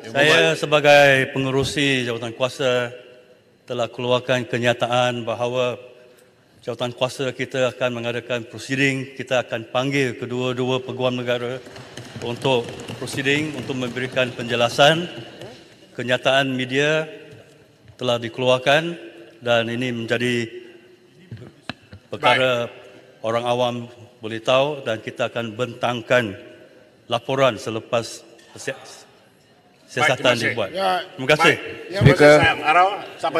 Saya sebagai pengerusi jawatan kuasa telah keluarkan kenyataan bahawa jawatan kuasa kita akan mengadakan prosiding, kita akan panggil kedua-dua peguam negara untuk prosiding untuk memberikan penjelasan. Kenyataan media telah dikeluarkan dan ini menjadi perkara Baik. orang awam boleh tahu dan kita akan bentangkan laporan selepas persiapan siasatan dia buat. Ya. Terima kasih. Baik. Ya, Arau, siapa?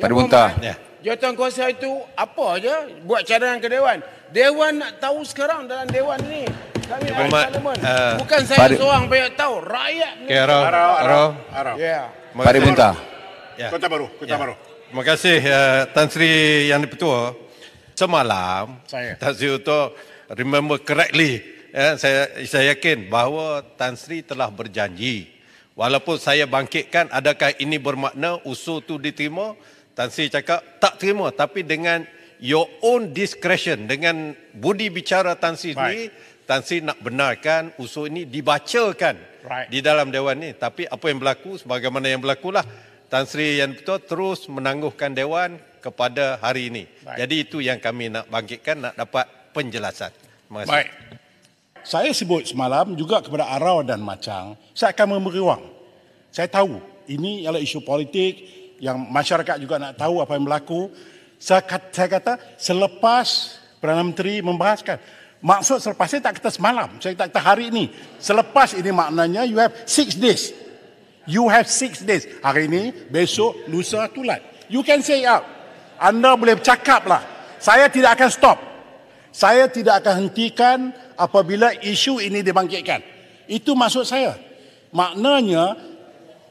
Pada muntah. Ya. Jawatan kuasa itu apa aja buat cadangan ke Dewan. Dewan nak tahu sekarang dalam Dewan ni Kami ya, Ahli Uh, Bukan saya pari... seorang banyak tahu. Rakyat ini. Okay, Arau. Arau. Arau. Arau. Yeah. Ya. Pada muntah. Ya. Kota Baru. Kota ya. Baru. Terima kasih uh, Tan Sri Yang Dipertua. Semalam, saya. Tan Sri Uto remember correctly. Ya, saya, saya yakin bahawa Tan Sri telah berjanji Walaupun saya bangkitkan adakah ini bermakna usul itu diterima? Tan Sri cakap tak terima tapi dengan your own discretion dengan budi bicara Tan Sri sendiri Tan Sri nak benarkan usul ini dibacakan right. di dalam dewan ini tapi apa yang berlaku sebagaimana yang berlakulah Tan Sri yang betul terus menangguhkan dewan kepada hari ini. Right. Jadi itu yang kami nak bangkitkan nak dapat penjelasan. Terima kasih. Right. Saya sebut semalam juga kepada Arau dan Macang, saya akan memberi wang. Saya tahu ini adalah isu politik yang masyarakat juga nak tahu apa yang berlaku. Saya kata, saya kata selepas Perdana Menteri membahaskan. Maksud selepas ini tak kata semalam, saya tak kata hari ini. Selepas ini maknanya you have six days. You have six days. Hari ini, besok, lusa, tulat. You can say up, Anda boleh cakap lah. Saya tidak akan stop. Saya tidak akan hentikan apabila isu ini dibangkitkan. Itu maksud saya. Maknanya,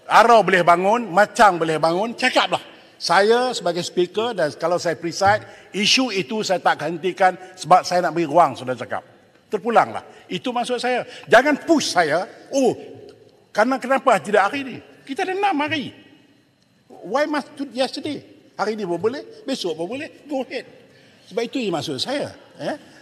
arah boleh bangun, macam boleh bangun, cakaplah. Saya sebagai speaker dan kalau saya preside, isu itu saya tak hentikan sebab saya nak beri ruang, sudah cakap. Terpulanglah. Itu maksud saya. Jangan push saya, oh, karena kenapa tidak hari ini? Kita ada enam hari. Why must do yesterday? Hari ini boleh, besok boleh. Go ahead. Sebab itu yang maksud saya. Eh?